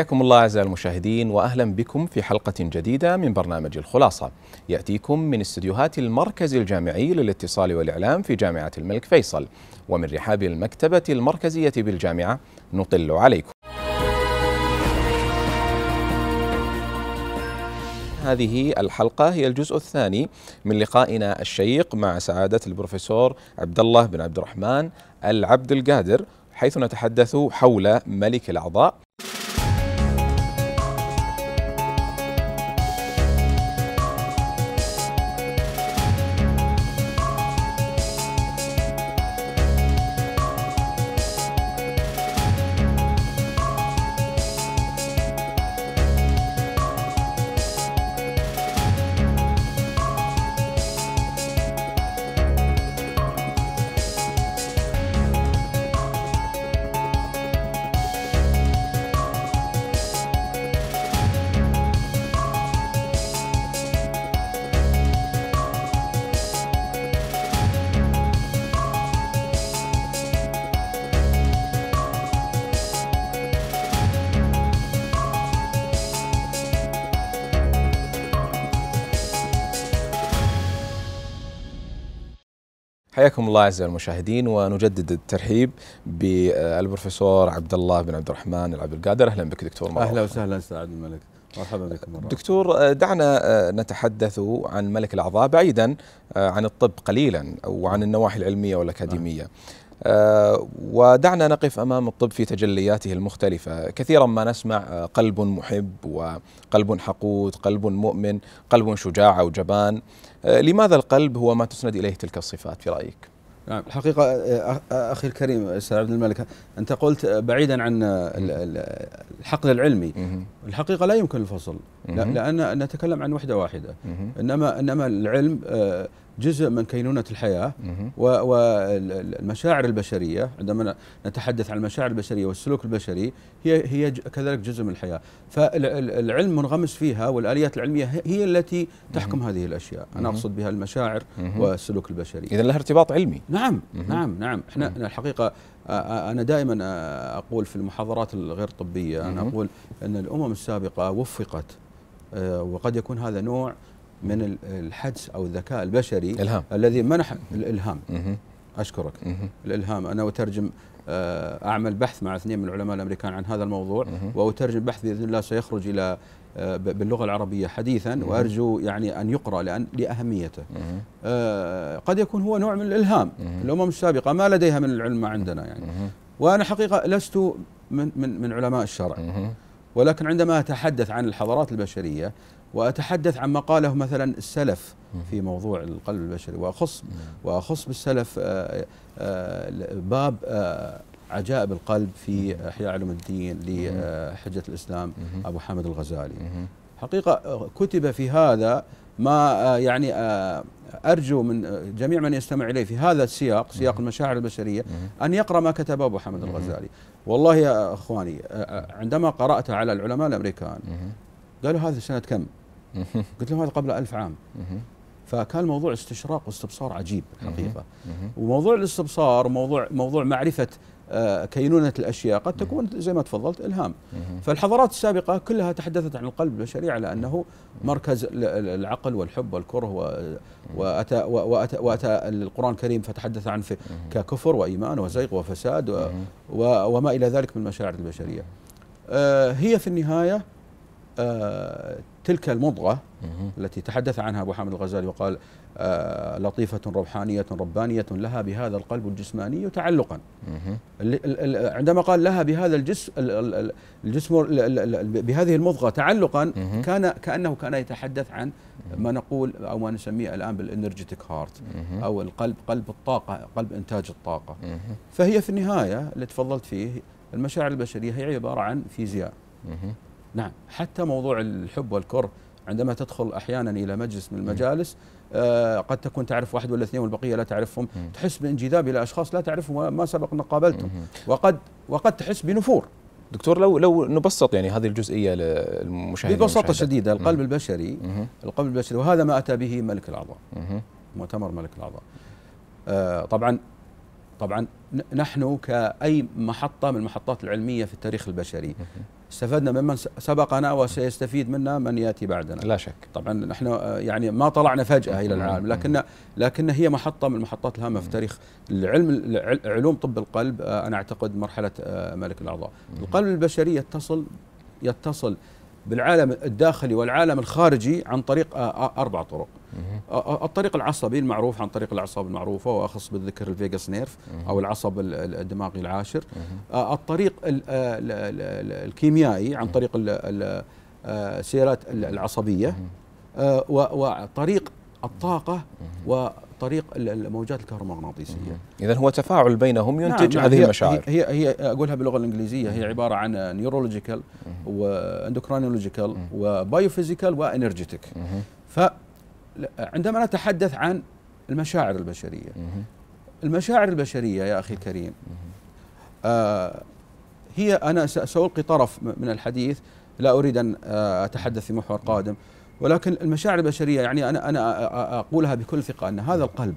حياكم الله أعزائي المشاهدين وأهلا بكم في حلقة جديدة من برنامج الخلاصة يأتيكم من استديوهات المركز الجامعي للاتصال والإعلام في جامعة الملك فيصل ومن رحاب المكتبة المركزية بالجامعة نطل عليكم هذه الحلقة هي الجزء الثاني من لقائنا الشيق مع سعادة البروفيسور عبد الله بن عبد الرحمن العبد القادر حيث نتحدث حول ملك الأعضاء حياكم الله اعزائي المشاهدين ونجدد الترحيب بالبروفيسور عبد الله بن عبد الرحمن العبد القادر اهلا بك دكتور اهلا وسهلا استاذ عبد الملك مرحبا بكم مرحبا دكتور دعنا آه، نتحدث عن ملك الاعضاء بعيدا آه، عن الطب قليلا وعن النواحي العلميه والاكاديميه آه ودعنا نقف امام الطب في تجلياته المختلفه، كثيرا ما نسمع آه، قلب محب وقلب حقود، قلب مؤمن، قلب شجاعه وجبان، آه، لماذا القلب هو ما تسند إليه تلك الصفات في رأيك؟ نعم الحقيقة آه، آه، أخي الكريم أستاذ عبد الملك أنت قلت بعيدا عن الحقل العلمي الحقيقة لا يمكن الفصل لأن نتكلم عن وحدة واحدة إنما إنما العلم جزء من كينونة الحياة والمشاعر البشرية عندما نتحدث عن المشاعر البشرية والسلوك البشري هي هي كذلك جزء من الحياة فالعلم منغمس فيها والآليات العلمية هي التي تحكم هذه الأشياء أنا أقصد بها المشاعر والسلوك البشري إذا لها ارتباط علمي نعم نعم نعم احنا الحقيقة أنا دائما أقول في المحاضرات الغير طبية أنا أقول أن الأمم السابقة وفقت آه، وقد يكون هذا نوع من الحدس او الذكاء البشري الهام. الذي منح الالهام مه. اشكرك مه. الالهام انا اترجم آه، اعمل بحث مع اثنين من العلماء الامريكان عن هذا الموضوع مه. واترجم بحث باذن الله سيخرج الى آه، باللغه العربيه حديثا وارجو يعني ان يقرا لان لاهميته آه، قد يكون هو نوع من الالهام الامم السابقه ما لديها من العلم ما عندنا يعني وانا حقيقه لست من من من علماء الشرع ولكن عندما اتحدث عن الحضارات البشريه وأتحدث عما قاله مثلا السلف في موضوع القلب البشري وأخص وأخص بالسلف آه، آه، آه، باب عجائب القلب في إحياء علوم الدين لحجة الإسلام أبو حامد الغزالي حقيقة كتب في هذا ما يعني أرجو من جميع من يستمع إليه في هذا السياق سياق المشاعر البشرية أن يقرأ ما كتبه أبو حامد الغزالي والله يا أخواني عندما قرأت على العلماء الأمريكان قالوا هذا سنة كم قلت لهم هذا قبل ألف عام فكان موضوع استشراق واستبصار عجيب حقيقة وموضوع الاستبصار موضوع موضوع معرفة آه، كينونة الأشياء قد تكون زي ما تفضلت إلهام فالحضارات السابقة كلها تحدثت عن القلب البشري على أنه مركز العقل والحب والكره وأتى, وأتى, وأتى القرآن الكريم فتحدث عن ككفر وإيمان وزيغ وفساد وما إلى ذلك من مشاعر البشرية آه، هي في النهاية آه، تلك المضغة التي تحدث عنها أبو حامد الغزالي وقال آه، لطيفة روحانية ربانية لها بهذا القلب الجسماني تعلقا عندما قال لها بهذا الجسم الجسم بهذه المضغة تعلقا كان كأنه كان يتحدث عن ما نقول أو ما نسميه الآن بالإنرجيتيك هارت أو القلب قلب الطاقة قلب إنتاج الطاقة فهي في النهاية اللي تفضلت فيه المشاعر البشرية هي عبارة عن فيزياء نعم حتى موضوع الحب والكره عندما تدخل احيانا الى مجلس من المجالس آه قد تكون تعرف واحد ولا اثنين والبقيه لا تعرفهم مم. تحس بانجذاب الى اشخاص لا تعرفهم ما سبق ان قابلتهم وقد وقد تحس بنفور دكتور لو لو نبسط يعني هذه الجزئيه للمشاهدين ببساطه شديده القلب مم. البشري مم. القلب البشري وهذا ما اتى به ملك الاعضاء مؤتمر ملك الاعضاء آه طبعا طبعا نحن كأي محطة من المحطات العلمية في التاريخ البشري استفدنا ممن سبقنا وسيستفيد منا من ياتي بعدنا لا شك طبعا نحن آه، يعني ما طلعنا فجاه الى العالم لكن لكن هي محطه من المحطات الهامه في تاريخ العلم علوم طب القلب آه، انا اعتقد مرحله آه، ملك الاعضاء القلب البشري يتصل يتصل بالعالم الداخلي والعالم الخارجي عن طريق آه، آه، اربع طرق آه، الطريق العصبي المعروف عن طريق الاعصاب المعروفه واخص بالذكر الفيجاس نيرف او العصب الدماغي العاشر الطريق الكيميائي عن طريق السيرات العصبيه وطريق الطاقه و طريق الموجات الكهرومغناطيسيه اذا هو تفاعل بينهم نعم، ينتج نعم هذه المشاعر هي هي اقولها باللغه الانجليزيه هي عباره عن نيورولوجيكال واندوكرانيولوجيكال وبايوفيزيكال وانرجيتك فعندما نتحدث عن المشاعر البشريه المشاعر البشريه يا اخي الكريم آه، هي انا سالقي طرف من الحديث لا اريد ان آه، اتحدث في محور قادم ولكن المشاعر البشريه يعني انا انا اقولها بكل ثقه ان هذا القلب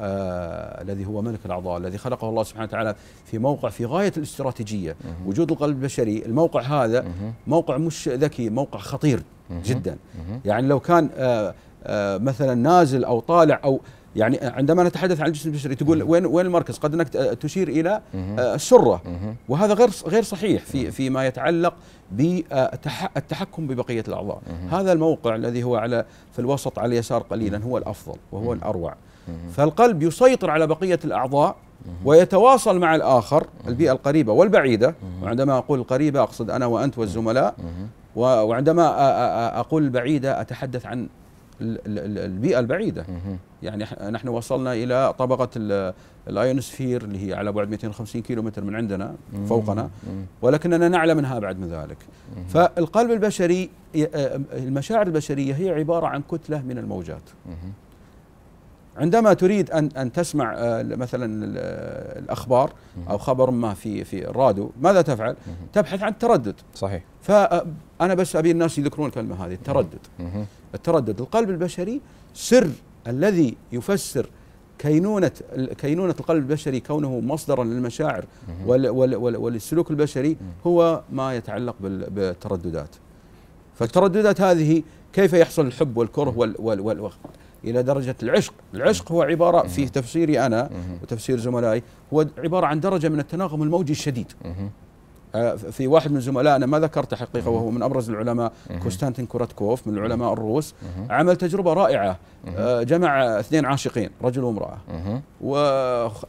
آه الذي هو ملك الاعضاء الذي خلقه الله سبحانه وتعالى في موقع في غايه الاستراتيجيه وجود القلب البشري الموقع هذا موقع مش ذكي موقع خطير جدا يعني لو كان آه آه مثلا نازل او طالع او يعني عندما نتحدث عن الجسم البشري تقول وين وين المركز؟ قد انك تشير الى السره آه، وهذا غير غير صحيح في فيما يتعلق بالتحكم آه، ببقيه الاعضاء، هذا الموقع الذي هو على في الوسط على اليسار قليلا هو الافضل وهو الاروع. فالقلب يسيطر على بقيه الاعضاء ويتواصل مع الآخر البيئة القريبة والبعيدة وعندما أقول القريبة أقصد أنا وأنت والزملاء وعندما أقول البعيدة أتحدث عن البيئه البعيده يعني نحن وصلنا الى طبقه الايونسفير اللي هي على بعد 250 كيلو متر من عندنا فوقنا ولكننا نعلم منها ابعد من ذلك فالقلب البشري آه، المشاعر البشريه هي عباره عن كتله من الموجات عندما تريد ان ان تسمع آه، مثلا الاخبار او خبر ما في في الراديو ماذا تفعل؟ تبحث عن التردد صحيح فانا آه، بس ابي الناس يذكرون الكلمه هذه التردد التردد القلب البشري سر الذي يفسر كينونة كينونة القلب البشري كونه مصدرا للمشاعر وللسلوك البشري هو ما يتعلق بالترددات فالترددات هذه كيف يحصل الحب والكره وال, وال, وال إلى درجة العشق العشق هو عبارة في تفسيري أنا وتفسير زملائي هو عبارة عن درجة من التناغم الموجي الشديد آه، في واحد من زملائنا ما ذكرت حقيقه وهو من ابرز العلماء كوستانتين كوراتكوف من العلماء الروس عمل تجربه رائعه آه، جمع اثنين عاشقين رجل وامراه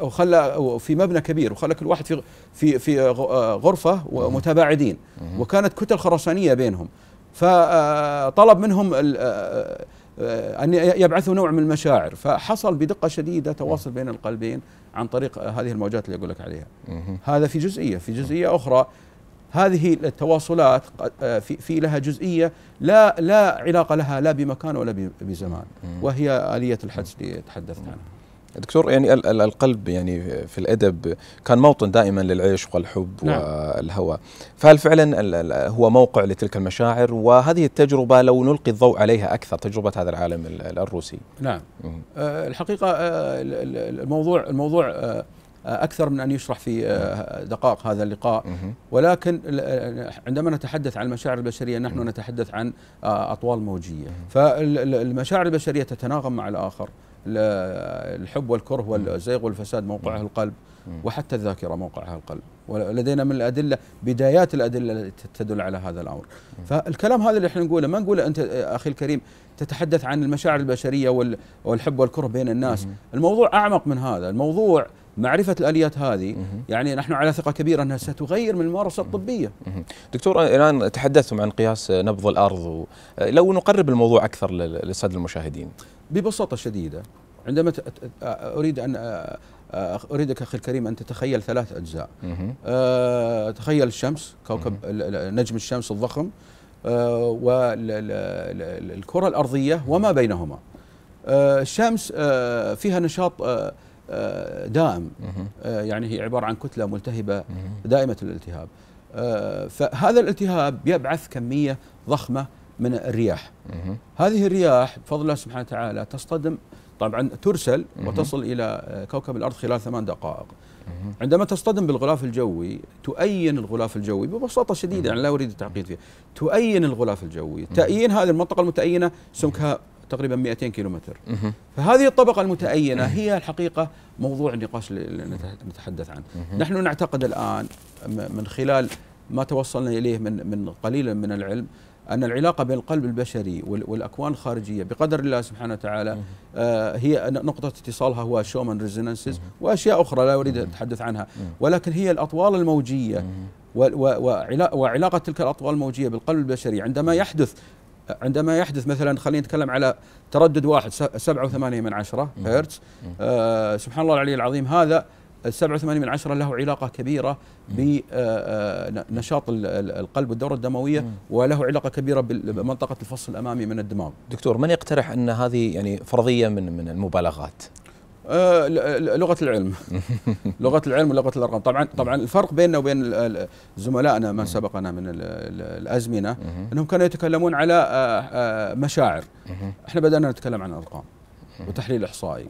وخلى في مبنى كبير وخلى كل واحد في في في آه، غرفه ومتباعدين وكانت كتل خرسانيه بينهم فطلب منهم آه، أن يبعثه نوع من المشاعر فحصل بدقة شديدة تواصل بين القلبين عن طريق هذه الموجات اللي أقول لك عليها هذا في جزئية في جزئية أخرى هذه التواصلات آه، في لها جزئية لا لا علاقة لها لا بمكان ولا بزمان وهي آلية الحدس اللي تحدثت عنها دكتور يعني القلب يعني في الادب كان موطن دائما للعشق والحب نعم. والهوى فهل فعلا هو موقع لتلك المشاعر وهذه التجربه لو نلقي الضوء عليها اكثر تجربه هذا العالم الروسي نعم أه الحقيقه آه، الموضوع الموضوع آه، آه، اكثر من ان يشرح في دقائق هذا اللقاء ولكن عندما نتحدث عن المشاعر البشريه نحن نتحدث عن اطوال موجيه فالمشاعر البشريه تتناغم مع الاخر الحب والكره والزيغ والفساد موقعه القلب وحتى الذاكرة موقعها القلب ولدينا من الأدلة بدايات الأدلة التي تدل على هذا الأمر فالكلام هذا اللي احنا نقوله ما نقوله أنت أخي الكريم تتحدث عن المشاعر البشرية والحب والكره بين الناس الموضوع أعمق من هذا الموضوع معرفة الآليات هذه يعني نحن على ثقة كبيرة أنها ستغير من الممارسة الطبية دكتور الآن تحدثتم عن قياس نبض الأرض لو نقرب الموضوع أكثر للسادة المشاهدين ببساطه شديده عندما اريد ان اريدك اخي الكريم ان تتخيل ثلاث اجزاء تخيل الشمس كوكب نجم الشمس الضخم والكره الارضيه وما بينهما الشمس فيها نشاط دائم يعني هي عباره عن كتله ملتهبه دائمه الالتهاب فهذا الالتهاب يبعث كميه ضخمه من الرياح هذه الرياح بفضل الله سبحانه وتعالى تصطدم طبعا ترسل وتصل إلى كوكب الأرض خلال ثمان دقائق عندما تصطدم بالغلاف الجوي تؤين الغلاف الجوي ببساطة شديدة يعني لا أريد التعقيد فيها تؤين الغلاف الجوي تأيين هذه المنطقة المتأينة سمكها تقريبا 200 كيلومتر فهذه الطبقة المتأينة هي الحقيقة موضوع النقاش اللي نتحدث عنه نحن نعتقد الآن من خلال ما توصلنا إليه من من قليل من العلم أن العلاقة بين القلب البشري والأكوان الخارجية بقدر الله سبحانه وتعالى آه، هي نقطة اتصالها هو شومان ريزونانسز وأشياء أخرى لا أريد أتحدث عنها ولكن هي الأطوال الموجية وعلاقة تلك الأطوال الموجية بالقلب البشري عندما يحدث عندما يحدث مثلا خلينا نتكلم على تردد واحد سبعة وثمانية من عشرة هرتز آه سبحان الله العلي العظيم هذا السبعة وثمانية من عشرة له علاقة كبيرة بنشاط آه، آه، القلب والدورة الدموية وله علاقة كبيرة بمنطقة الفص الأمامي من الدماغ دكتور من يقترح أن هذه يعني فرضية من من المبالغات آه، لغه العلم لغه العلم ولغه الارقام طبعا طبعا الفرق بيننا وبين زملائنا ما سبقنا من الازمنه انهم كانوا يتكلمون على مشاعر احنا بدانا نتكلم عن ارقام وتحليل احصائي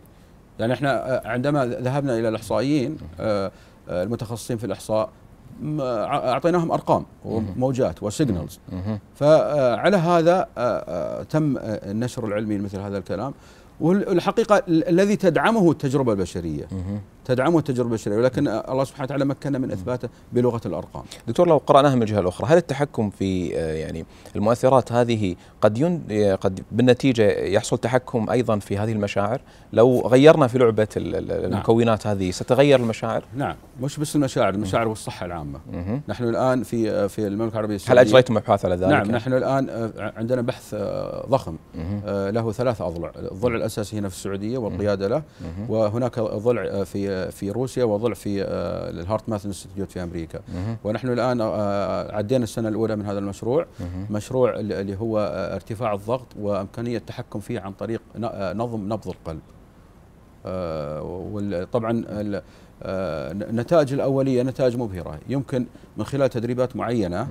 يعني احنا آه، عندما ذهبنا الى الاحصائيين آه، آه، المتخصصين في الاحصاء اعطيناهم ارقام وموجات وسيجنلز فعلى هذا تم النشر العلمي مثل هذا الكلام والحقيقه الذي تدعمه التجربه البشريه تدعمه التجربه البشريه ولكن الله سبحانه وتعالى مكننا من اثباته بلغه الارقام. دكتور لو قراناها من الجهه الاخرى، هل التحكم في آه، يعني المؤثرات هذه قد ين قد بالنتيجه يحصل تحكم ايضا في هذه المشاعر؟ لو غيرنا في لعبه نعم. المكونات هذه ستغير المشاعر؟ نعم، مش بس المشاعر، المشاعر والصحه العامه. نحن الان في آه، في المملكه العربيه السعوديه هل اجريتم ابحاث على ذلك؟ نعم، نحن الان آه، عندنا بحث ضخم له ثلاث اضلاع، الضلع الاساسي هنا في السعوديه والقياده له وهناك ضلع في في روسيا وضلع في الهارت آه، ماث انستيتيوت في امريكا ونحن الان آه، عدينا السنه الاولى من هذا المشروع مشروع اللي هو آه، ارتفاع الضغط وامكانيه التحكم فيه عن طريق نظم نبض القلب وطبعا آه، نتائج الأولية نتائج مبهرة يمكن من خلال تدريبات معينة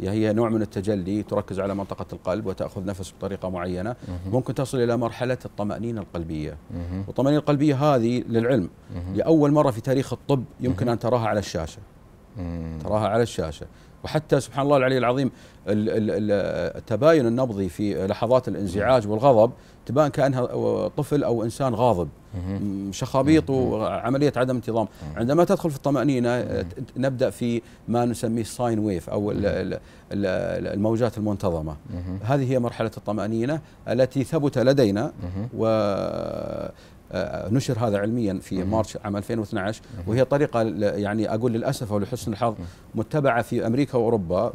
يعني هي نوع من التجلي تركز على منطقة القلب وتأخذ نفس بطريقة معينة ممكن تصل إلى مرحلة الطمأنينة القلبية والطمأنينة القلبية هذه للعلم لأول مرة في تاريخ الطب يمكن أن تراها على الشاشة تراها على الشاشة وحتى سبحان الله العلي العظيم التباين النبضي في لحظات الانزعاج والغضب تبان كانها طفل او انسان غاضب شخابيط وعمليه عدم انتظام عندما تدخل في الطمانينه نبدا في ما نسميه الساين ويف او الموجات المنتظمه هذه هي مرحله الطمانينه التي ثبت لدينا و آه، نشر هذا علميا في مارس عام 2012 وهي طريقه يعني اقول للاسف او لحسن الحظ متبعه في امريكا واوروبا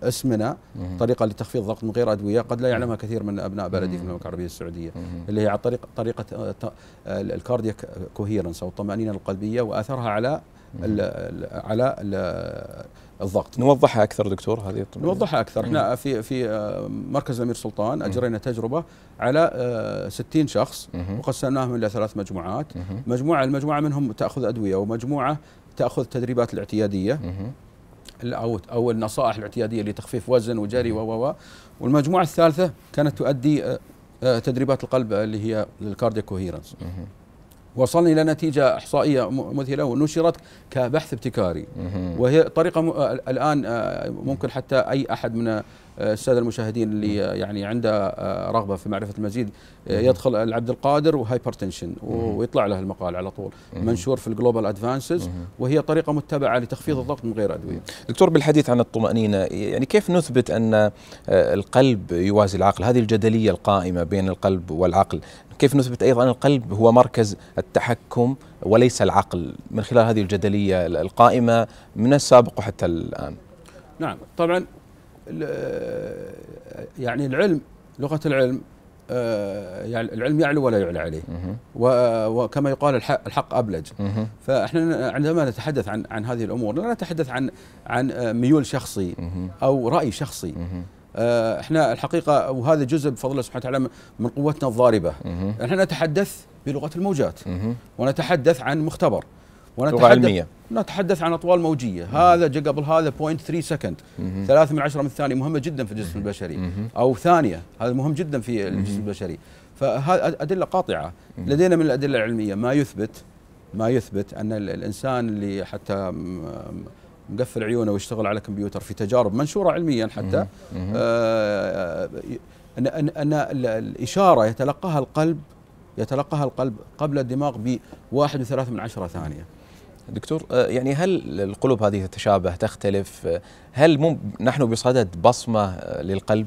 باسمنا طريقه لتخفيض الضغط من غير ادويه قد لا يعلمها كثير من ابناء بلدي في المملكه العربيه السعوديه اللي هي على طريقه طريقه آه، آه، الكاردياك كوهيرنس او الطمانينه القلبيه واثرها على على الضغط نوضحها اكثر دكتور هذه الطبيعة. نوضحها اكثر احنا في في آه، مركز الامير سلطان اجرينا تجربه على 60 آه، شخص وقسمناهم الى ثلاث مجموعات مجموعه المجموعه منهم تاخذ ادويه ومجموعه تاخذ تدريبات الاعتياديه او او النصائح الاعتياديه لتخفيف وزن وجري و والمجموعه الثالثه كانت تؤدي آه، تدريبات القلب اللي هي الكارديو كوهيرنس وصلنا الى نتيجه احصائيه مذهله ونشرت كبحث ابتكاري وهي طريقه م... آه، الان آه، ممكن حتى اي احد من آه، الساده المشاهدين اللي يعني عنده رغبه في معرفه المزيد يدخل العبد القادر وهايبرتنشن ويطلع له المقال على طول منشور في الجلوبال ادفانسز وهي طريقه متبعه لتخفيض الضغط من غير ادويه. دكتور بالحديث عن الطمانينه يعني كيف نثبت ان القلب يوازي العقل؟ هذه الجدليه القائمه بين القلب والعقل، كيف نثبت ايضا ان القلب هو مركز التحكم وليس العقل من خلال هذه الجدليه القائمه من السابق وحتى الان. نعم طبعا يعني العلم لغه العلم آه، يعني العلم يعلو ولا يعلى عليه وكما يقال الحق, الحق ابلج فاحنا عندما نتحدث عن عن هذه الامور لا نتحدث عن عن ميول شخصي او راي شخصي آه، احنا الحقيقه وهذا جزء بفضل الله سبحانه وتعالى من قوتنا الضاربه يعني احنا نتحدث بلغه الموجات ونتحدث عن مختبر ونتحدث لغه علميه نتحدث عن اطوال موجيه مم. هذا جا قبل هذا 0.3 سكند ثلاثة من عشرة من الثانيه مهمه جدا في الجسم البشري مم. او ثانيه هذا مهم جدا في الجسم البشري فهذا ادله قاطعه مم. لدينا من الادله العلميه ما يثبت ما يثبت ان الانسان اللي حتى مقفل عيونه ويشتغل على كمبيوتر في تجارب منشوره علميا حتى آه ان ان الاشاره يتلقاها القلب يتلقاها القلب قبل الدماغ بواحد وثلاثة من عشرة ثانية دكتور آه، يعني هل القلوب هذه تتشابه تختلف آه، هل نحن بصدد بصمة آه، للقلب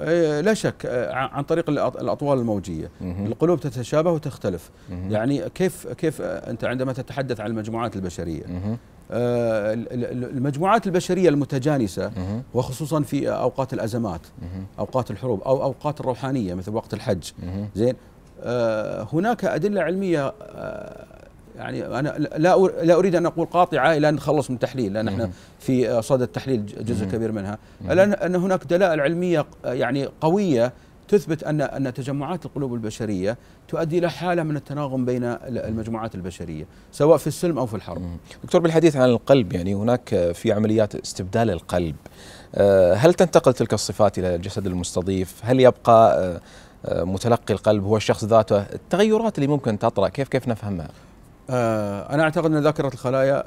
إيه، لا شك إيه، عن طريق الاطوال الموجيه القلوب تتشابه وتختلف يعني كيف كيف إيه، انت عندما تتحدث عن المجموعات البشريه المجموعات البشريه المتجانسه وخصوصا في اوقات الازمات اوقات الحروب او اوقات الروحانيه مثل وقت الحج زين هناك ادله علميه يعني انا لا لا اريد ان اقول قاطعه الى ان نتخلص من التحليل لان احنا في صدد التحليل جزء كبير منها الا ان هناك دلائل علميه يعني قويه تثبت ان ان تجمعات القلوب البشريه تؤدي الى حاله من التناغم بين المجموعات البشريه سواء في السلم او في الحرب. دكتور بالحديث عن القلب يعني هناك في عمليات استبدال القلب آه، هل تنتقل تلك الصفات الى الجسد المستضيف؟ هل يبقى آه، آه، متلقي القلب هو الشخص ذاته؟ التغيرات اللي ممكن تطرا كيف كيف نفهمها؟ آه، أنا أعتقد أن ذاكرة الخلايا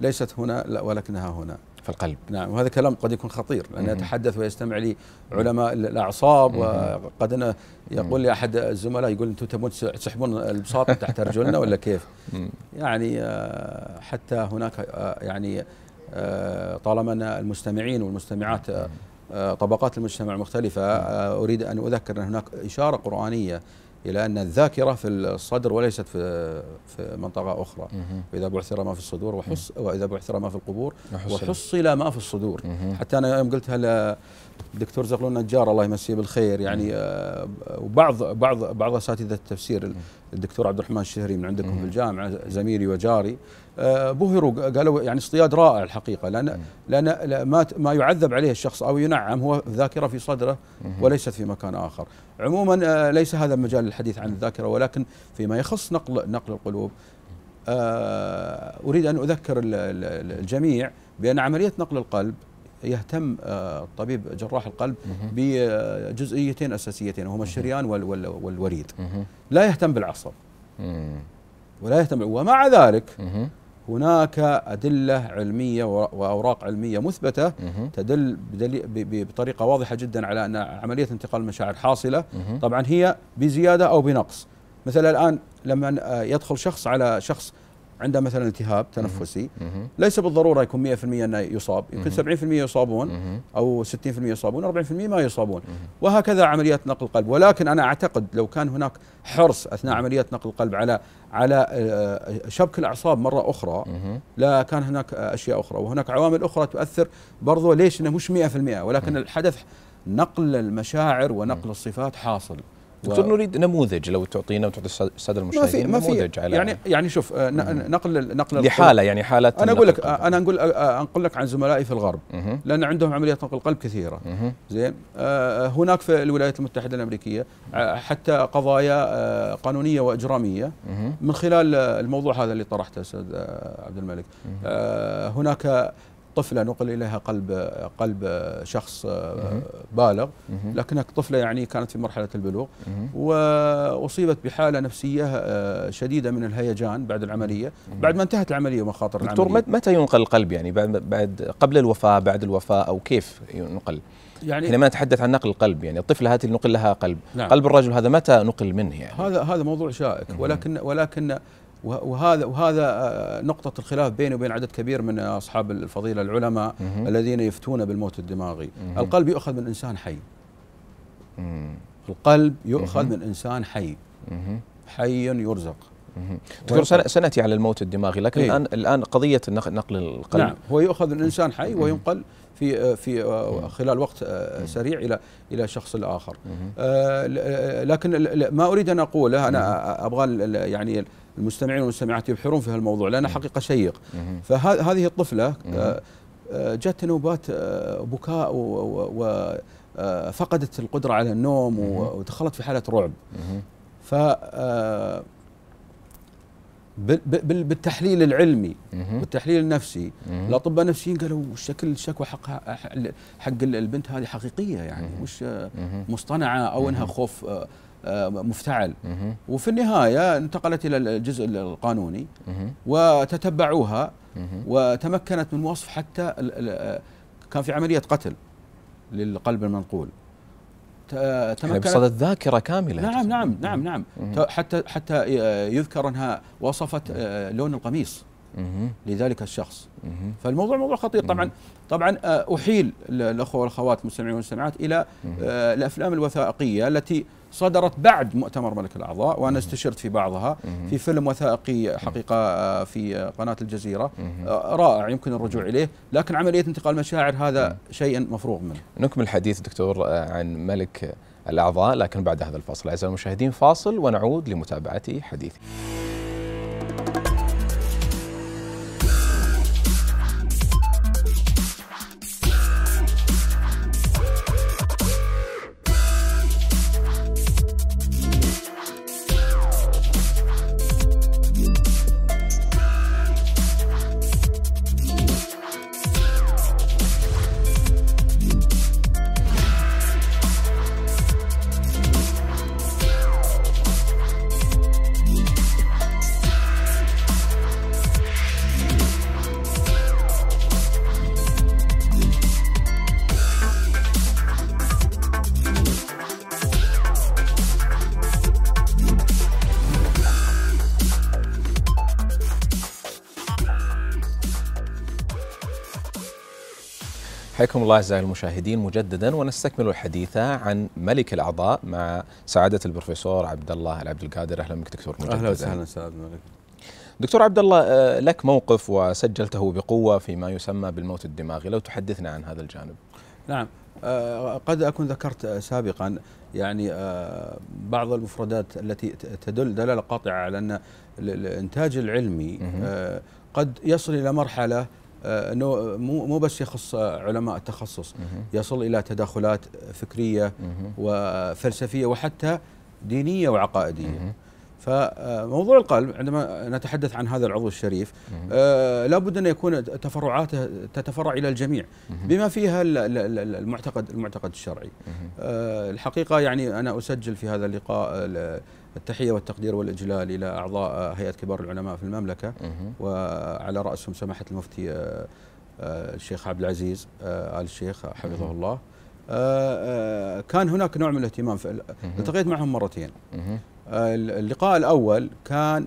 ليست هنا ولكنها هنا في القلب نعم وهذا كلام قد يكون خطير لأن يتحدث ويستمع لي علماء الأعصاب وقد أنا يقول لي أحد الزملاء يقول أنتم تبون تسحبون البساط تحت رجلنا ولا كيف يعني آه، حتى هناك آه، يعني طالما أن المستمعين والمستمعات طبقات المجتمع مختلفة أريد أن أذكر أن هناك إشارة قرآنية الى ان الذاكره في الصدر وليست في في منطقه اخرى واذا بعثر ما في الصدور وحص واذا بعثر ما في القبور وحصل ما في الصدور حتى انا يوم قلتها للدكتور زغلول النجار الله يمسيه بالخير يعني آه، وبعض بعض بعض اساتذه التفسير الدكتور عبد الرحمن الشهري من عندكم في الجامعه زميلي وجاري آه، بهروا قالوا يعني اصطياد رائع الحقيقه لان لان ما ما يعذب عليه الشخص او ينعم هو ذاكره في صدره وليست في مكان اخر. عموما آه، ليس هذا مجال الحديث عن الذاكره ولكن فيما يخص نقل نقل القلوب آه، اريد ان اذكر الجميع بان عمليه نقل القلب يهتم الطبيب جراح القلب بجزئيتين اساسيتين وهما الشريان والوريد. لا يهتم بالعصب. ولا يهتم ومع ذلك هناك أدلة علمية وأوراق علمية مثبتة تدل بطريقة واضحة جدا على أن عملية انتقال المشاعر حاصلة طبعا هي بزيادة أو بنقص مثلا الآن لما آه، يدخل شخص على شخص عنده مثلا التهاب تنفسي ليس بالضروره يكون 100% انه يصاب يمكن 70% يصابون او 60% يصابون 40% ما يصابون وهكذا عمليات نقل القلب ولكن انا اعتقد لو كان هناك حرص اثناء عمليات نقل القلب على على آه، شبك الاعصاب مره اخرى لا كان هناك اشياء اخرى وهناك عوامل اخرى تؤثر برضو ليش انه مش 100% ولكن الحدث نقل المشاعر ونقل الصفات حاصل دكتور و... نريد نموذج لو تعطينا وتعطي الساده المشاهدين ما في ما في على يعني يعني شوف آه، نقل نقل لحاله يعني حالات انا اقول لك آه، انا نقول آه، انقل لك عن زملائي في الغرب مه. لان عندهم عمليات نقل قلب كثيره زين هناك في الولايات المتحده الامريكيه حتى قضايا قانونيه واجراميه من خلال الموضوع هذا اللي طرحته استاذ عبد الملك هناك طفله نقل اليها قلب قلب شخص آه، بالغ لكنها طفله يعني كانت في مرحله البلوغ واصيبت بحاله نفسيه آه، شديده من الهيجان بعد العمليه بعد ما انتهت العمليه ومخاطر العمليه دكتور متى ينقل القلب يعني بعد قبل الوفاه بعد الوفاه او كيف ينقل؟ يعني حينما نتحدث عن نقل القلب يعني الطفله هذه اللي نقل لها قلب نعم. قلب الرجل هذا متى نقل منه يعني؟ هذا هذا موضوع شائك ولكن ولكن وهذا وهذا آه، نقطة الخلاف بيني وبين عدد كبير من أصحاب الفضيلة العلماء مم. الذين يفتون بالموت الدماغي، مم. القلب يؤخذ من إنسان حي. مم. القلب يؤخذ من إنسان حي. حي يرزق. دكتور سنتي على الموت الدماغي لكن إيه؟ الآن الآن قضية نقل القلب نعم هو يؤخذ من إنسان حي وينقل في آه، في آه، خلال وقت سريع الى الى شخص الاخر لكن ما اريد ان اقوله انا ابغى يعني المستمعين والمستمعات يبحرون في هالموضوع لانه حقيقه شيق فهذه الطفله آه، آه، جت نوبات آه، بكاء وفقدت القدره على النوم ودخلت في حاله رعب ف بالتحليل العلمي والتحليل النفسي الاطباء النفسيين قالوا شكل الشكوى حق حق البنت هذه حقيقيه يعني مش مصطنعه او انها خوف آه، مفتعل وفي النهاية انتقلت إلى الجزء القانوني وتتبعوها وتمكنت من وصف حتى آه، كان في عملية قتل للقلب المنقول آه، يعني تمكنت بصدد ذاكره كامله نعم نعم نعم نعم حتى حتى يذكر انها وصفت لون القميص لذلك الشخص فالموضوع موضوع خطير طبعا طبعا احيل الاخوه والاخوات المستمعين والمستمعات الى الافلام الوثائقيه التي صدرت بعد مؤتمر ملك الأعضاء وأنا استشرت في بعضها في فيلم وثائقي حقيقة آه، في قناة الجزيرة آه، رائع يمكن الرجوع إليه لكن عملية انتقال المشاعر هذا شيء مفروغ منه نكمل حديث دكتور آه، عن ملك الأعضاء لكن بعد هذا الفاصل أعزائي المشاهدين فاصل ونعود لمتابعة حديثي حياكم الله أعزائي المشاهدين مجددا ونستكمل الحديث عن ملك الأعضاء مع سعادة البروفيسور عبد الله العبد القادر أهلا بك دكتور مجددا أهلا وسهلا سعد الملك دكتور عبد الله آه، لك موقف وسجلته بقوة فيما يسمى بالموت الدماغي لو تحدثنا عن هذا الجانب نعم آه، قد أكون ذكرت سابقا يعني آه، بعض المفردات التي تدل دلالة قاطعة على أن الإنتاج العلمي قد يصل إلى مرحلة آه، انه مو مو بس يخص علماء التخصص يصل الى تداخلات فكريه وفلسفيه وحتى دينيه وعقائديه فموضوع آه، القلب عندما نتحدث عن هذا العضو الشريف لا آه، لابد ان يكون تفرعاته تتفرع الى الجميع بما فيها المعتقد المعتقد الشرعي الحقيقه يعني انا اسجل في هذا اللقاء التحية والتقدير والإجلال إلى أعضاء هيئة كبار العلماء في المملكة وعلى رأسهم سماحة المفتي آه، آه، الشيخ عبد العزيز آه، آل الشيخ حفظه الله كان هناك نوع من الاهتمام التقيت معهم مرتين اللقاء الأول كان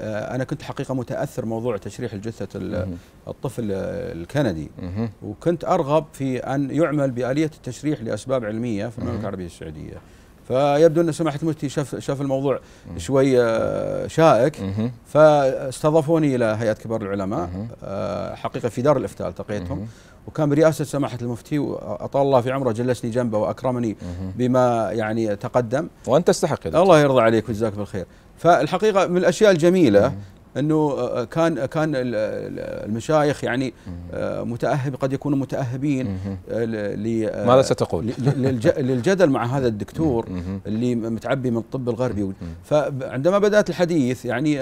أنا كنت حقيقة متأثر موضوع تشريح جثة الطفل الكندي وكنت أرغب في أن يعمل بآلية التشريح لأسباب علمية في المملكة العربية السعودية فيبدو ان سماحه المفتي شاف شاف الموضوع شوي آه، شائك فاستضافوني الى هيئه كبار العلماء آه، حقيقه في دار الافتاء التقيتهم وكان برئاسه سماحه المفتي واطال الله في عمره جلسني جنبه واكرمني بما يعني تقدم وانت تستحق الله يرضى عليك وجزاك بالخير فالحقيقه من الاشياء الجميله انه آه، آه، كان كان المشايخ يعني آه، متاهب قد يكونوا متاهبين ماذا ستقول؟ للجدل مع هذا الدكتور اللي متعبي من الطب الغربي فعندما بدات الحديث يعني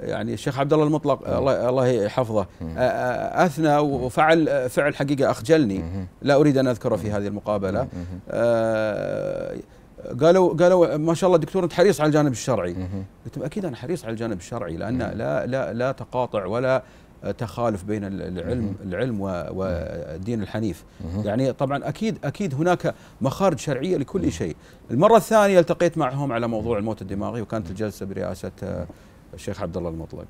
يعني الشيخ عبد الله المطلق الله يحفظه اثنى وفعل فعل حقيقه اخجلني لا اريد ان اذكره في هذه المقابله قالوا قالوا ما شاء الله دكتور انت حريص على الجانب الشرعي قلت اكيد انا حريص على الجانب الشرعي لان لا لا لا تقاطع ولا تخالف بين العلم العلم والدين الحنيف يعني طبعا اكيد اكيد هناك مخارج شرعيه لكل شيء المره الثانيه التقيت معهم على موضوع الموت الدماغي وكانت الجلسه برئاسه آه، الشيخ عبد الله المطلق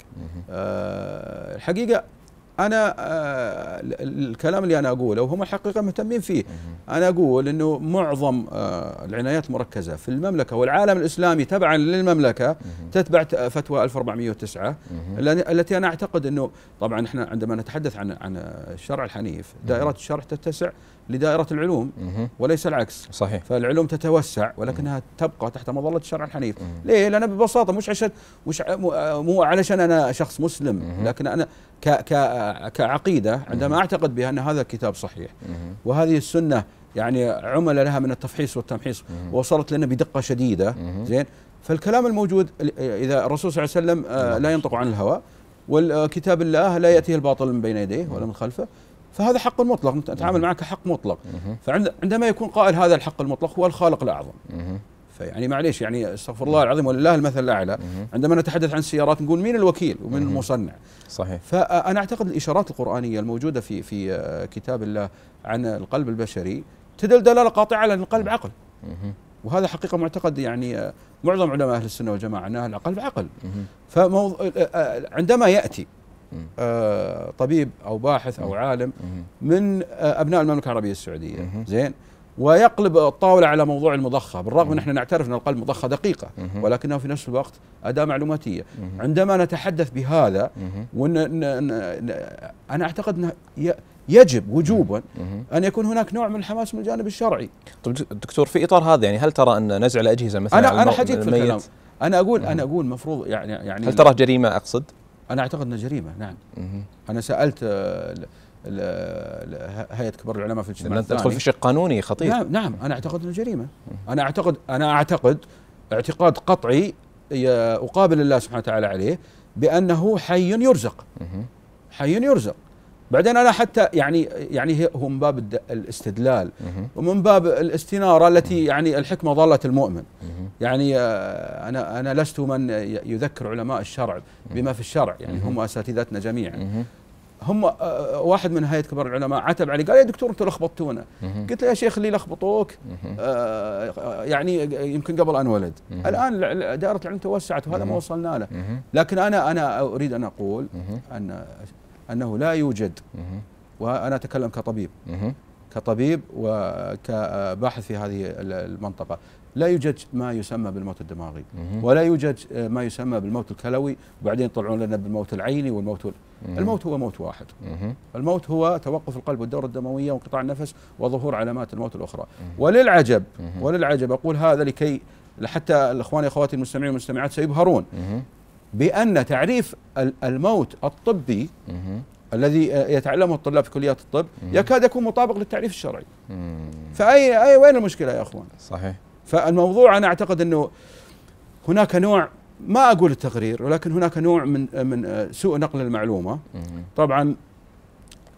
آه، الحقيقه انا آه، الكلام اللي انا اقوله وهم الحقيقه مهتمين فيه انا اقول انه معظم آه، العنايات المركزه في المملكه والعالم الاسلامي تبعا للمملكه تتبع آه، فتوى 1409 التي انا اعتقد انه طبعا احنا عندما نتحدث عن عن الشرع الحنيف دائره الشرع تتسع لدائرة العلوم وليس العكس صحيح فالعلوم تتوسع ولكنها تبقى تحت مظلة الشرع الحنيف ليه؟ لأن ببساطة مش عشان مش آه، مو علشان أنا شخص مسلم لكن أنا ك ك آه، كعقيدة عندما أعتقد بها أن هذا الكتاب صحيح وهذه السنة يعني عمل لها من التفحيص والتمحيص ووصلت لنا بدقة شديدة زين فالكلام الموجود آه، إذا الرسول صلى الله عليه وسلم لا ينطق عن الهوى والكتاب الله لا يأتيه الباطل من بين يديه ولا من خلفه فهذا حق مطلق نتعامل معه كحق مطلق فعندما يكون قائل هذا الحق المطلق هو الخالق الاعظم فيعني معليش يعني استغفر الله العظيم ولله المثل الاعلى عندما نتحدث عن السيارات نقول مين الوكيل ومن المصنع صحيح فانا اعتقد الاشارات القرانيه الموجوده في في كتاب الله عن القلب البشري تدل دلاله قاطعه على ان القلب عقل وهذا حقيقه معتقد يعني معظم علماء اهل السنه والجماعه ان القلب عقل فعندما ياتي آه، طبيب او باحث او عالم من آه، ابناء المملكه العربيه السعوديه زين ويقلب الطاولة على موضوع المضخة بالرغم أن احنا نعترف أن القلب مضخة دقيقة ولكنه في نفس الوقت أداة معلوماتية عندما نتحدث بهذا وأن أنا أعتقد أنه يجب وجوبا ان يكون هناك نوع من الحماس من الجانب الشرعي. طيب دكتور في اطار هذا يعني هل ترى ان نزع الاجهزه مثلا انا انا حجيت في الكلام انا اقول انا اقول مفروض يعني يعني هل تراه جريمه اقصد؟ انا اعتقد انها جريمه نعم مه. انا سالت آه، هيئه كبار العلماء في الاجتماع تدخل في شق قانوني خطير نعم, نعم انا اعتقد انه جريمه انا اعتقد انا اعتقد اعتقاد قطعي اقابل الله سبحانه وتعالى عليه بانه حي يرزق حي يرزق بعدين انا حتى يعني يعني هو من باب الاستدلال ومن باب الاستناره التي يعني الحكمه ظلت المؤمن يعني آه، انا انا لست من يذكر علماء الشرع بما في الشرع يعني هم اساتذتنا جميعا هم آه، آه، واحد من هيئه كبار العلماء عتب علي قال يا دكتور انتم لخبطتونا قلت له يا شيخ اللي لخبطوك يعني يمكن قبل ان ولد الان دائره العلم توسعت وهذا ما وصلنا له لكن انا انا اريد ان اقول ان أنه لا يوجد وأنا أتكلم كطبيب كطبيب وكباحث في هذه المنطقة لا يوجد ما يسمى بالموت الدماغي ولا يوجد ما يسمى بالموت الكلوي وبعدين يطلعون لنا بالموت العيني والموت الموت هو موت واحد الموت هو توقف القلب والدورة الدموية وانقطاع النفس وظهور علامات الموت الأخرى وللعجب وللعجب أقول هذا لكي لحتى الاخوان واخواتي المستمعين والمستمعات سيبهرون بأن تعريف الموت الطبي الذي آه، يتعلمه الطلاب في كليات الطب يكاد يكون مطابق للتعريف الشرعي فأي أي وين المشكلة يا أخوان صحيح فالموضوع أنا أعتقد أنه هناك نوع ما أقول التقرير ولكن هناك نوع من من آه، سوء نقل المعلومة طبعا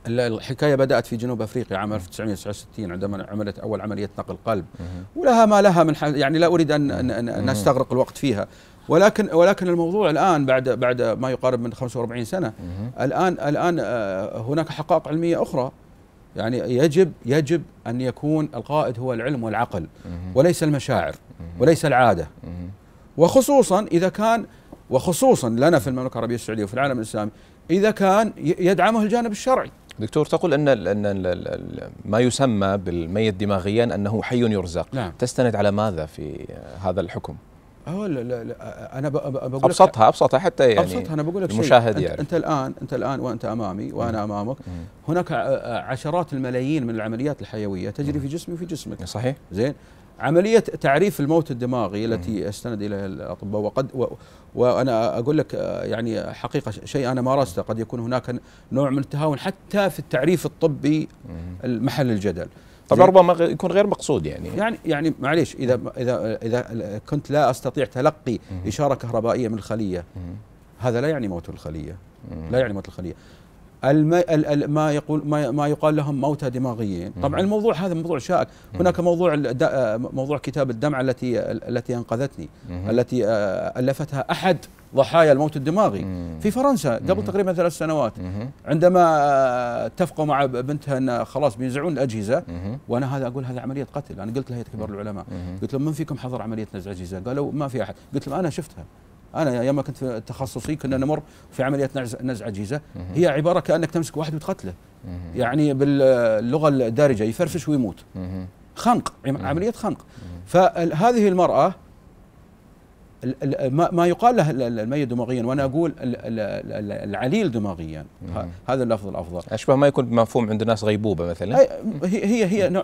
الحكايه بدات في جنوب افريقيا عام 1969 عندما عملت اول عمليه نقل قلب ولها ما لها من يعني لا اريد ان نستغرق الوقت فيها ولكن ولكن الموضوع الان بعد بعد ما يقارب من 45 سنه الان الان آه، هناك حقائق علميه اخرى يعني يجب يجب ان يكون القائد هو العلم والعقل وليس المشاعر وليس العاده وخصوصا اذا كان وخصوصا لنا في المملكه العربيه السعوديه وفي العالم الاسلامي اذا كان يدعمه الجانب الشرعي دكتور تقول ان ان ما يسمى بالميت دماغيا انه حي يرزق نعم. تستند على ماذا في هذا الحكم اه لا لا, لا آه، آه، انا بقول ابسطها ابسطها حتى يعني ابسطها انا بقول لك المشاهد شيء يعني. انت, الان انت الان وانت امامي وانا امامك هناك آه، عشرات الملايين من العمليات الحيويه تجري في جسمي وفي جسمك صحيح زين عملية تعريف الموت الدماغي التي استند إليها الأطباء وقد و وأنا أقول لك يعني حقيقة شيء أنا مارسته قد يكون هناك نوع من التهاون حتى في التعريف الطبي محل الجدل طبعا ربما يكون غير مقصود يعني يعني يعني معليش اذا اذا اذا كنت لا استطيع تلقي اشاره كهربائيه من الخليه هذا لا يعني موت الخليه لا يعني موت الخليه ال... ال... ما يقول ما يقال لهم موتى دماغيين طبعا الموضوع هذا موضوع شائك هناك موضوع آه، موضوع كتاب الدمعه التي التي انقذتني التي آه، الفتها احد ضحايا الموت الدماغي في فرنسا قبل تقريبا ثلاث سنوات عندما اتفقوا آه، مع بنتها ان خلاص بينزعون الاجهزه وانا هذا اقول هذا عمليه قتل انا قلت لها يا كبار العلماء قلت لهم من فيكم حضر عمليه نزع اجهزه قالوا ما في احد قلت لهم انا شفتها انا ما كنت في تخصصي كنا نمر في عمليه نزع نزع جيزه هي عباره كانك تمسك واحد وتقتله يعني باللغه الدارجه يفرفش ويموت خنق عمليه خنق فهذه المراه ما يقال له الميت دماغيا وانا اقول العليل دماغيا هذا اللفظ الافضل اشبه ما يكون مفهوم عند الناس غيبوبه مثلا هي هي, هي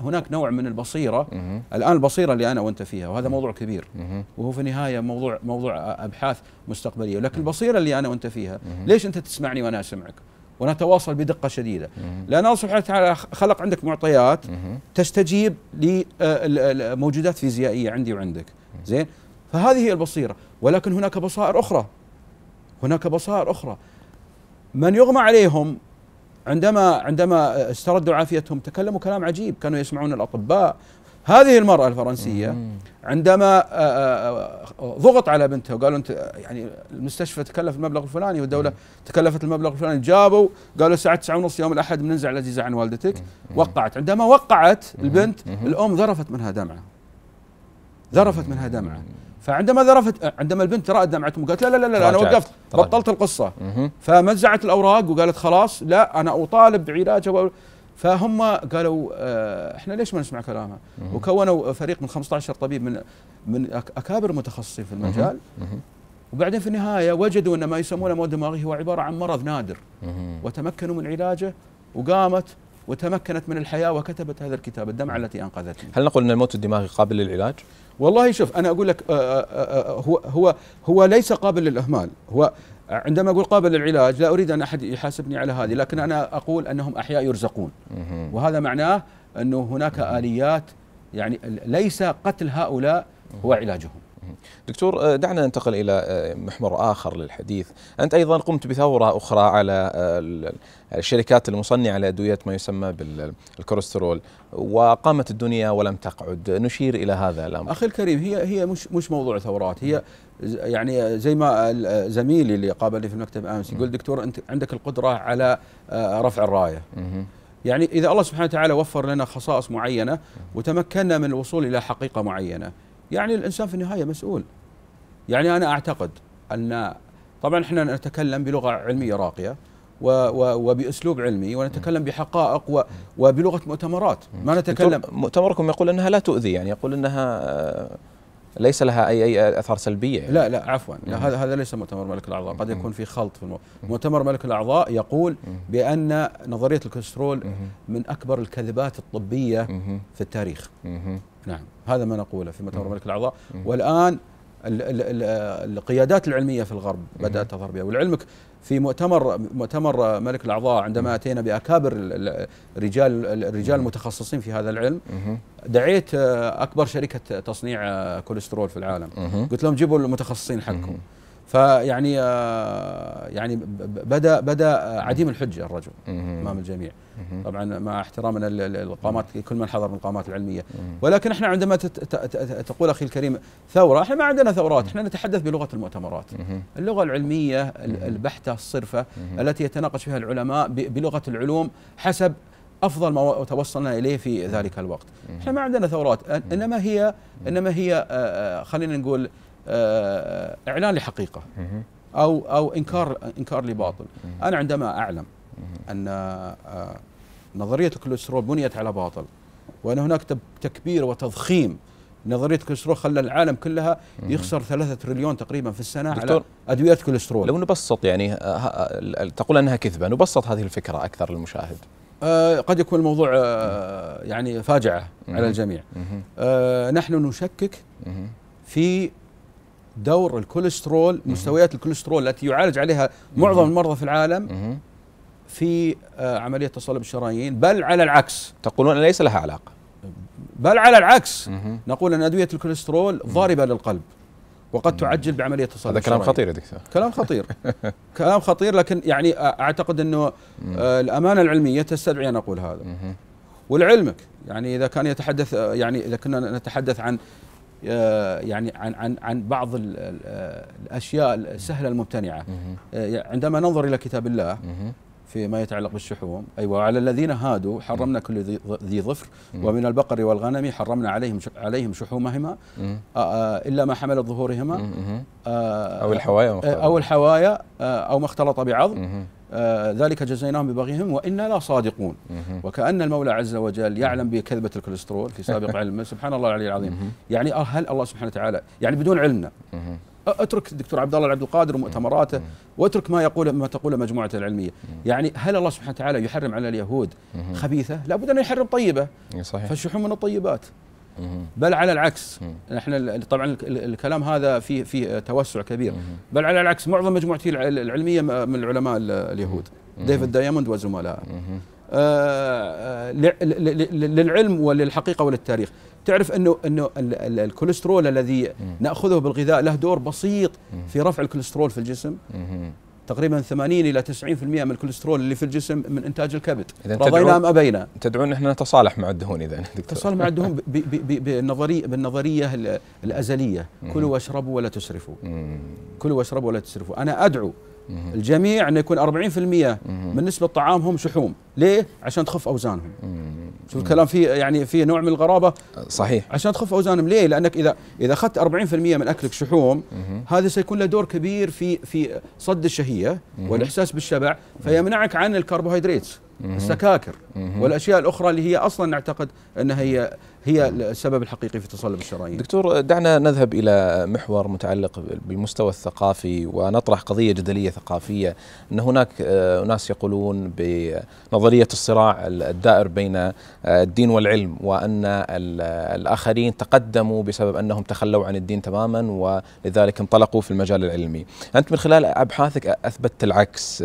هناك نوع من البصيره الان البصيره اللي انا وانت فيها وهذا موضوع كبير وهو في النهايه موضوع موضوع ابحاث مستقبليه لكن البصيره اللي انا وانت فيها ليش انت تسمعني وانا اسمعك ونتواصل بدقة شديدة لأن الله سبحانه وتعالى خلق عندك معطيات تستجيب لموجودات آه، فيزيائية عندي وعندك زين فهذه هي البصيرة ولكن هناك بصائر أخرى هناك بصائر أخرى من يغمى عليهم عندما عندما استردوا عافيتهم تكلموا كلام عجيب كانوا يسمعون الأطباء هذه المرأة الفرنسية عندما آه، آه، آه، ضغط على بنتها وقالوا أنت يعني المستشفى تكلف المبلغ الفلاني والدولة تكلفت المبلغ الفلاني جابوا قالوا الساعة 9:30 يوم الأحد بننزع الأجهزة عن والدتك وقعت عندما وقعت البنت الأم ذرفت منها دمعة ذرفت منها دمعة فعندما ذرفت عندما البنت رأت دمعتهم قالت لا لا لا, لا انا وقفت بطلت القصه فمزعت الاوراق وقالت خلاص لا انا اطالب بعلاجها فهم قالوا آه، احنا ليش ما نسمع كلامها؟ وكونوا فريق من 15 طبيب من من اكابر متخصصين في المجال وبعدين في النهايه وجدوا ان ما يسمونه مواد دماغي هو عباره عن مرض نادر وتمكنوا من علاجه وقامت وتمكنت من الحياة وكتبت هذا الكتاب الدمعة نعم. التي أنقذتني هل نقول أن الموت الدماغي قابل للعلاج؟ والله شوف أنا أقول لك آه، آه، آه، هو, هو, هو ليس قابل للإهمال هو عندما أقول قابل للعلاج لا أريد أن أحد يحاسبني على هذه لكن أنا أقول أنهم أحياء يرزقون وهذا معناه أنه هناك آليات يعني ليس قتل هؤلاء هو علاجهم دكتور آه، دعنا ننتقل الى آه، محور اخر للحديث، انت ايضا قمت بثوره اخرى على آه، الشركات المصنعه لادويه ما يسمى بالكوليسترول وقامت الدنيا ولم تقعد، نشير الى هذا الامر. اخي الكريم هي هي مش مش موضوع ثورات، هي يعني زي ما زميلي اللي قابلني في المكتب امس يقول دكتور انت عندك القدره على رفع الرايه. يعني اذا الله سبحانه وتعالى وفر لنا خصائص معينه وتمكنا من الوصول الى حقيقه معينه يعني الانسان في النهايه مسؤول يعني انا اعتقد ان طبعا احنا نتكلم بلغه علميه راقيه و و وباسلوب علمي ونتكلم بحقائق و وبلغه مؤتمرات ما نتكلم مؤتمركم يقول انها لا تؤذي يعني يقول انها آه، ليس لها اي اي اثار سلبيه يعني. لا لا عفوا لا هذا هذا ليس مؤتمر ملك الاعضاء قد يكون في خلط في مؤتمر ملك الاعضاء يقول بان نظريه الكوليسترول من اكبر الكذبات الطبيه في التاريخ نعم هذا ما نقوله في مؤتمر ملك الاعضاء والان القيادات العلميه في الغرب بدات تظهر بها ولعلمك في مؤتمر مؤتمر ملك الاعضاء عندما اتينا باكابر الرجال الرجال المتخصصين في هذا العلم دعيت اكبر شركه تصنيع كوليسترول في العالم قلت لهم جيبوا المتخصصين حقكم فيعني آه، يعني بدا بدا آه، عديم الحجه الرجل امام الجميع طبعا مع احترامنا للقامات كل من حضر من القامات العلميه ولكن احنا عندما تقول اخي الكريم ثوره احنا ما عندنا ثورات احنا نتحدث بلغه المؤتمرات اللغه العلميه البحته الصرفه التي يتناقش فيها العلماء بلغه العلوم حسب افضل ما توصلنا اليه في ذلك الوقت احنا ما عندنا ثورات انما هي انما هي آه، خلينا نقول آه، اعلان لحقيقه او او انكار انكار لباطل انا عندما اعلم ان آه، نظريه الكوليسترول بنيت على باطل وان هناك تكبير وتضخيم نظريه الكوليسترول خلى العالم كلها يخسر 3 تريليون تقريبا في السنه على ادويه الكوليسترول لو نبسط يعني آه، تقول انها كذبه نبسط هذه الفكره اكثر للمشاهد قد يكون الموضوع يعني فاجعه على الجميع نحن نشكك في دور الكوليسترول مستويات الكوليسترول التي يعالج عليها معظم المرضى في العالم في آه، عمليه تصلب الشرايين بل على العكس تقولون ليس لها علاقه بل على العكس نقول ان ادويه الكوليسترول ضاربه للقلب وقد تعجل بعمليه تصلب هذا كلام خطير يا دكتور كلام خطير كلام خطير لكن يعني آه، اعتقد انه آه، الامانه العلميه تستدعي ان اقول هذا ولعلمك يعني اذا كان يتحدث يعني اذا كنا نتحدث عن آه، يعني عن عن عن بعض الاشياء السهله الممتنعه آه، يعني عندما ننظر الى كتاب الله فيما يتعلق بالشحوم أيوة وعلى الذين هادوا حرمنا كل ذي ظفر ومن البقر والغنم حرمنا عليهم عليهم شحومهما آه، إلا ما حملت ظهورهما أو الحوايا أو الحوايا أو ما اختلط بعظم آه، ذلك جزيناهم ببغيهم وإنا لا صادقون وكأن المولى عز وجل يعلم بكذبة الكوليسترول في سابق علمه سبحان الله العلي العظيم يعني أه، هل الله سبحانه وتعالى يعني بدون علمنا اترك الدكتور عبد الله عبد القادر ومؤتمراته واترك ما يقوله ما تقوله مجموعته العلميه، يعني هل الله سبحانه وتعالى يحرم على اليهود خبيثه؟ لا بد ان يحرم طيبه صحيح فالشحوم من الطيبات بل على العكس احنا طبعا الكلام هذا فيه في توسع كبير بل على العكس معظم مجموعتي العلميه من العلماء اليهود ديفيد دايموند وزملائه آه، آه، للعلم وللحقيقه وللتاريخ تعرف انه انه الكوليسترول الذي ناخذه بالغذاء له دور بسيط في رفع الكوليسترول في الجسم تقريبا 80 الى 90% من الكوليسترول اللي في الجسم من انتاج الكبد رضينا ام ابينا تدعون احنا نتصالح مع الدهون اذا نتصالح مع الدهون بالنظريه بالنظريه الازليه كلوا واشربوا ولا تسرفوا كلوا واشربوا ولا تسرفوا انا ادعو الجميع انه يكون 40% من نسبه طعامهم شحوم ليه عشان تخف اوزانهم شوف الكلام فيه يعني فيه نوع من الغرابه صحيح عشان تخف اوزانهم ليه؟ لانك اذا اذا اخذت 40% من اكلك شحوم هذا سيكون له دور كبير في في صد الشهيه والاحساس بالشبع فيمنعك عن الكربوهيدرات السكاكر والاشياء الاخرى اللي هي اصلا نعتقد انها هي هي السبب الحقيقي في تصلب الشرايين. دكتور دعنا نذهب الى محور متعلق بالمستوى الثقافي ونطرح قضيه جدليه ثقافيه ان هناك آه، ناس يقولون بنظريه الصراع الدائر بين آه، الدين والعلم وان الاخرين تقدموا بسبب انهم تخلوا عن الدين تماما ولذلك انطلقوا في المجال العلمي. انت من خلال ابحاثك اثبتت العكس.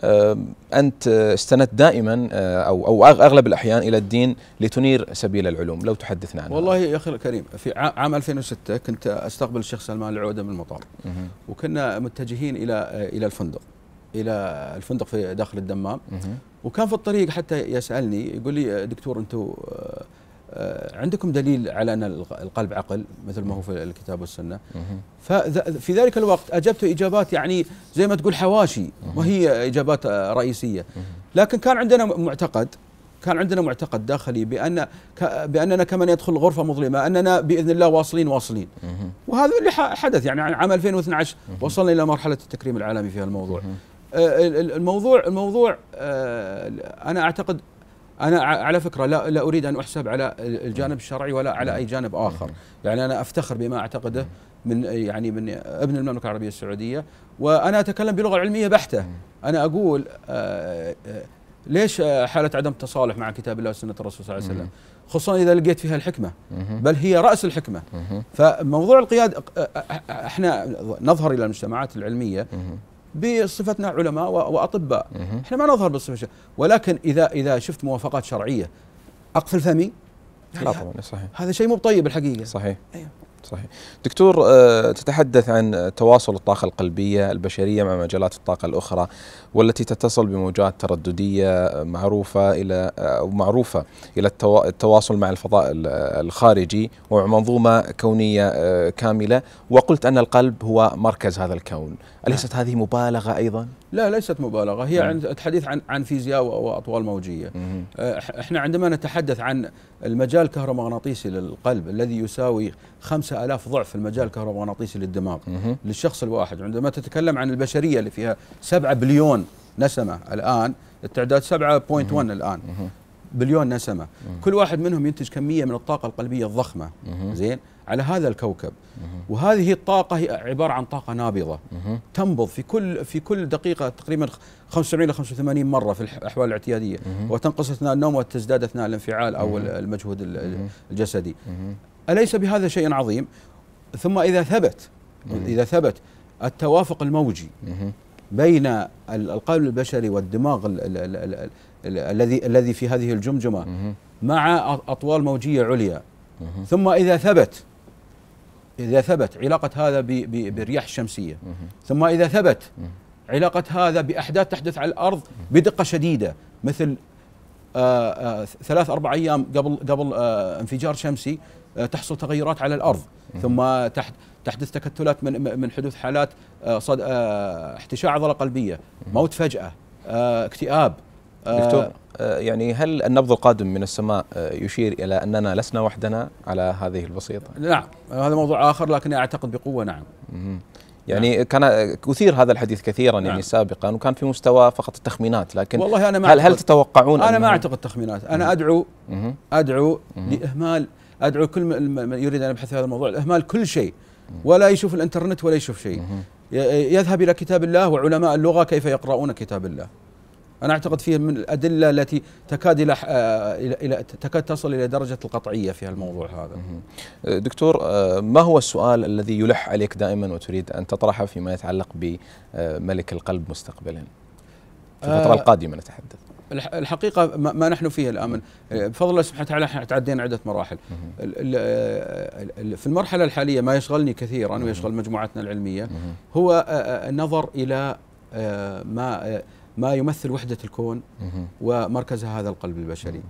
آه، انت استندت دائما او او اغلب الاحيان الى الدين لتنير سبيل العلوم لو تحدثنا عنها والله يا اخي الكريم في عام 2006 كنت استقبل الشيخ سلمان العوده من المطار وكنا متجهين الى الى الفندق الى الفندق في داخل الدمام وكان في الطريق حتى يسالني يقول لي دكتور انتم آه، آه، عندكم دليل على ان القلب عقل مثل ما هو في الكتاب والسنه ففي ذلك الوقت اجبت اجابات يعني زي ما تقول حواشي وهي اجابات آه، رئيسيه لكن كان عندنا معتقد كان عندنا معتقد داخلي بان باننا كمن يدخل غرفه مظلمه اننا باذن الله واصلين واصلين وهذا اللي حدث يعني عام 2012 وصلنا الى مرحله التكريم العالمي في آه، الموضوع الموضوع الموضوع آه، انا اعتقد انا على فكره لا لا اريد ان احسب على الجانب الشرعي ولا على اي جانب اخر يعني انا افتخر بما اعتقده من يعني من ابن المملكه العربيه السعوديه وانا اتكلم بلغه علميه بحته انا اقول آه، آه، ليش آه، حاله عدم التصالح مع كتاب الله وسنه الرسول صلى الله عليه وسلم خصوصا اذا لقيت فيها الحكمه بل هي راس الحكمه فموضوع القياده احنا نظهر الى المجتمعات العلميه بصفتنا علماء واطباء احنا ما نظهر بالصفه ولكن اذا اذا شفت موافقات شرعيه اقفل فمي لا طبعا صحيح هذا شيء مو طيب الحقيقه صحيح أيوه. صحيح دكتور آه، تتحدث عن تواصل الطاقة القلبية البشرية مع مجالات الطاقة الأخرى والتي تتصل بموجات ترددية معروفة إلى آه، معروفة إلى التواصل مع الفضاء الخارجي ومع منظومة كونية آه، كاملة وقلت أن القلب هو مركز هذا الكون أليست هذه مبالغة أيضا؟ لا ليست مبالغة هي نعم. عن الحديث عن عن فيزياء وأطوال موجية احنا عندما نتحدث عن المجال الكهرومغناطيسي للقلب الذي يساوي خمسة ألاف ضعف المجال الكهرومغناطيسي للدماغ للشخص الواحد عندما تتكلم عن البشرية اللي فيها سبعة بليون نسمة الآن التعداد 7.1 الآن بليون نسمة كل واحد منهم ينتج كمية من الطاقة القلبية الضخمة زين على هذا الكوكب وهذه الطاقة هي عبارة عن طاقة نابضة تنبض في كل في كل دقيقة تقريبا 75 إلى 85 مرة في الأحوال الاعتيادية وتنقص أثناء النوم وتزداد أثناء الانفعال أو المجهود الجسدي أليس بهذا شيء عظيم ثم إذا ثبت إذا ثبت التوافق الموجي بين القلب البشري والدماغ الذي الذي في هذه الجمجمه مع اطوال موجيه عليا ثم اذا ثبت إذا ثبت علاقة هذا بالرياح الشمسية ثم إذا ثبت علاقة هذا بأحداث تحدث على الأرض بدقة شديدة مثل آآ آه، آآ آه، ثلاث أربع أيام قبل قبل آه، انفجار شمسي تحصل تغيرات على الأرض ثم تحت تحدث تكتلات من من حدوث حالات صد احتشاء عضله قلبيه، موت فجاه، اكتئاب دكتور آه، يعني هل النبض القادم من السماء آه، يشير الى اننا لسنا وحدنا على هذه البسيطه؟ نعم هذا موضوع اخر لكن اعتقد بقوه نعم. نعم. يعني نعم. كان اثير هذا الحديث كثيرا يعني نعم. يعني سابقا وكان في مستوى فقط التخمينات لكن والله انا ما هل هل تتوقعون انا ما اعتقد تخمينات انا ادعو مم. ادعو مم. لاهمال ادعو كل من يريد ان يبحث في هذا الموضوع لاهمال كل شيء ولا يشوف الانترنت ولا يشوف شيء يذهب الى كتاب الله وعلماء اللغه كيف يقرؤون كتاب الله انا اعتقد فيه من الادله التي تكاد آه، الى الى تكاد تصل الى درجه القطعيه في الموضوع هذا. آه، دكتور آه، ما هو السؤال الذي يلح عليك دائما وتريد ان تطرحه فيما يتعلق بملك القلب مستقبلا؟ في الفتره القادمه نتحدث. الحقيقة ما نحن فيه الآن بفضل الله سبحانه وتعالى احنا تعدينا عدة مراحل في المرحلة الحالية ما يشغلني كثيرا ويشغل مجموعتنا العلمية هو النظر إلى ما ما يمثل وحدة الكون ومركزها هذا القلب البشري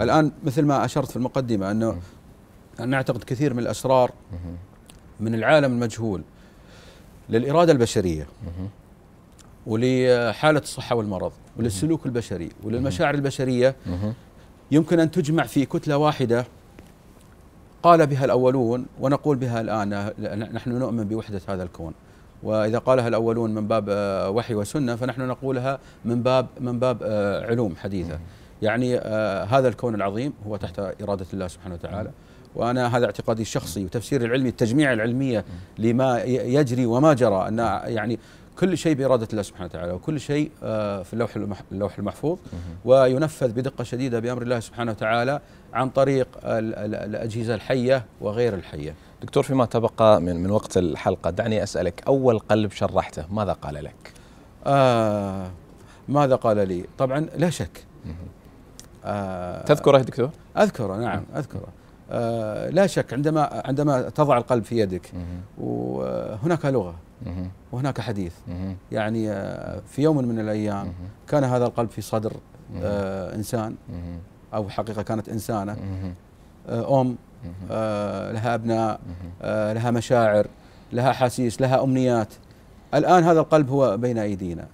الآن مثل ما أشرت في المقدمة أنه نعتقد كثير من الأسرار من العالم المجهول للإرادة البشرية ولحالة الصحة والمرض وللسلوك البشري وللمشاعر البشرية يمكن أن تجمع في كتلة واحدة قال بها الأولون ونقول بها الآن نحن نؤمن بوحدة هذا الكون واذا قالها الاولون من باب آه، وحي وسنه فنحن نقولها من باب من باب آه، علوم حديثه يعني آه، هذا الكون العظيم هو تحت اراده الله سبحانه وتعالى وانا هذا اعتقادي الشخصي وتفسيري العلمي التجميع العلميه لما يجري وما جرى ان يعني كل شيء بإرادة الله سبحانه وتعالى وكل شيء في اللوح اللوح المحفوظ وينفذ بدقة شديدة بأمر الله سبحانه وتعالى عن طريق الأجهزة الحية وغير الحية دكتور فيما تبقى من من وقت الحلقه دعني اسالك اول قلب شرحته ماذا قال لك؟ آه ماذا قال لي؟ طبعا لا شك آه تذكره دكتور؟ اذكره نعم اذكره آه لا شك عندما عندما تضع القلب في يدك وهناك لغه وهناك حديث يعني آه، في يوم من الايام كان هذا القلب في صدر آه انسان او حقيقه كانت انسانه آه، ام آه، لها أبناء آه، لها مشاعر لها حاسيس لها أمنيات الآن هذا القلب هو بين أيدينا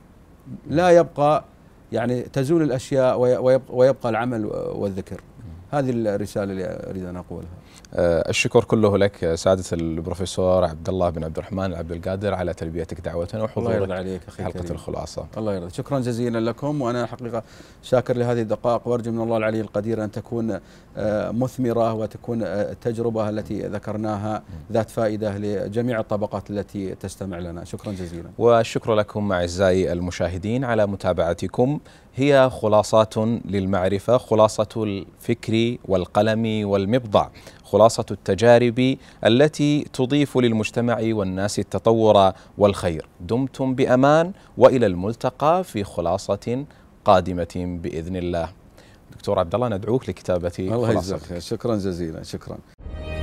لا يبقى يعني تزول الأشياء ويبقى, ويبقى العمل والذكر هذه الرسالة اللي أريد أن أقولها آه، الشكر كله لك آه، سعادة البروفيسور عبد الله بن عبد الرحمن عبد القادر على تلبيتك دعوتنا وحضورك الله عليك أخي حلقة كريم. الخلاصة الله يرضى شكرا جزيلا لكم وأنا حقيقة شاكر لهذه الدقائق وأرجو من الله العلي القدير أن تكون آه، مثمرة وتكون التجربة التي ذكرناها ذات فائدة لجميع الطبقات التي تستمع لنا شكرا جزيلا والشكر لكم أعزائي المشاهدين على متابعتكم هي خلاصات للمعرفة خلاصة الفكر والقلم والمبضع خلاصة التجارب التي تضيف للمجتمع والناس التطور والخير دمتم بأمان وإلى الملتقى في خلاصة قادمة بإذن الله دكتور عبد الله ندعوك لكتابة الله يجزاك شكرا جزيلا شكرا